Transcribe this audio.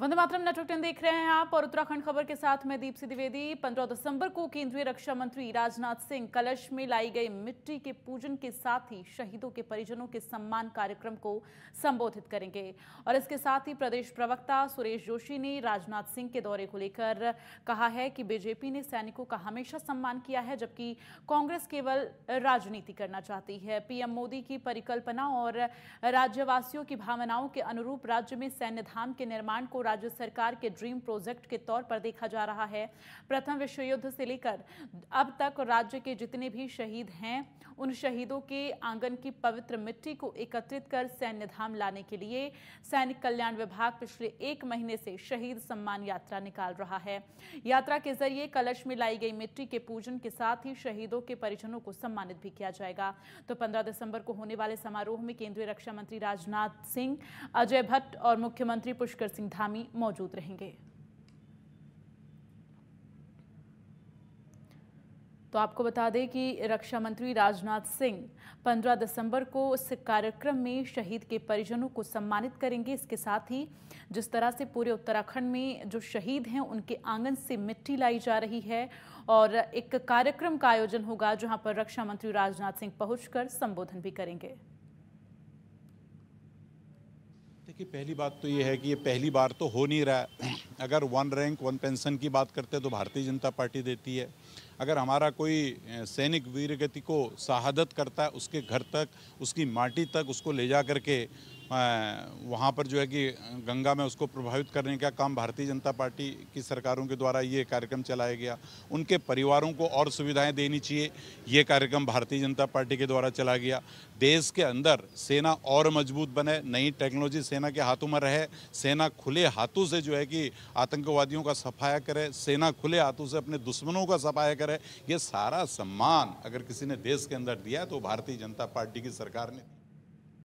वंदे मातरम network ten देख रहे हैं आप और उत्तराखंड खबर के साथ मैं दीप्ति द्विवेदी 15 दिसंबर को केंद्रीय रक्षा मंत्री राजनाथ सिंह कलश में लाई गई मिट्टी के पूजन के साथ ही शहीदों के परिजनों के सम्मान कार्यक्रम को संबोधित करेंगे और इसके साथ ही प्रदेश प्रवक्ता सुरेश जोशी ने राजनाथ सिंह के दौरे को लेकर कहा है कि बीजेपी ने सैनिकों का हमेशा सम्मान किया है जबकि कांग्रेस केवल राजनीति करना चाहती है पीएम मोदी की परिकल्पना और राज्यवासियों की भावनाओं के अनुरूप राज्य में सैन्य धाम के निर्माण को राज्य सरकार के ड्रीम प्रोजेक्ट के तौर पर देखा जा रहा है प्रथम विश्व युद्ध से लेकर अब तक राज्य के जितने भी शहीद हैं उन शहीदों के आंगन की पवित्र मिट्टी को एकत्रित कर सैन्य धाम लाने के लिए सैनिक कल्याण विभाग पिछले एक महीने से शहीद सम्मान यात्रा निकाल रहा है यात्रा के जरिए कलश में लाई गई मिट्टी के पूजन के साथ ही शहीदों के परिजनों को सम्मानित भी किया जाएगा तो पंद्रह दिसंबर को होने वाले समारोह में केंद्रीय रक्षा मंत्री राजनाथ सिंह अजय भट्ट और मुख्यमंत्री पुष्कर सिंह धामी स्वामी मौजूद रहेंगे तो आपको बता दें कि रक्षा मंत्री राजनाथ सिंह 15 दिसंबर को इस कार्यक्रम में शहीद के परिजनों को सम्मानित करेंगे इसके साथ ही जिस तरह से पूरे उत्तराखंड में जो शहीद हैं उनके आंगन से मिट्टी लाई जा रही है और एक कार्यक्रम का आयोजन होगा जहां पर रक्षा मंत्री राजनाथ सिंह पहुंचकर संबोधन भी करेंगे देखिए पहली बात तो ये है कि ये पहली बार तो हो नहीं रहा है अगर वन रैंक वन पेंशन की बात करते हैं तो भारतीय जनता पार्टी देती है अगर हमारा कोई सैनिक वीरगति को शहादत करता है उसके घर तक उसकी माटी तक उसको ले जा करके वहाँ पर जो है कि गंगा में उसको प्रभावित करने का काम भारतीय जनता पार्टी की सरकारों के द्वारा ये कार्यक्रम चलाया गया उनके परिवारों को और सुविधाएं देनी चाहिए ये कार्यक्रम भारतीय जनता पार्टी के द्वारा चला गया देश के अंदर सेना और मजबूत बने नई टेक्नोलॉजी सेना के हाथों में रहे सेना खुले हाथों से जो है कि आतंकवादियों का सफाया करे सेना खुले हाथों से अपने दुश्मनों का सफाया करे ये सारा सम्मान अगर किसी ने देश के अंदर दिया तो भारतीय जनता पार्टी की सरकार ने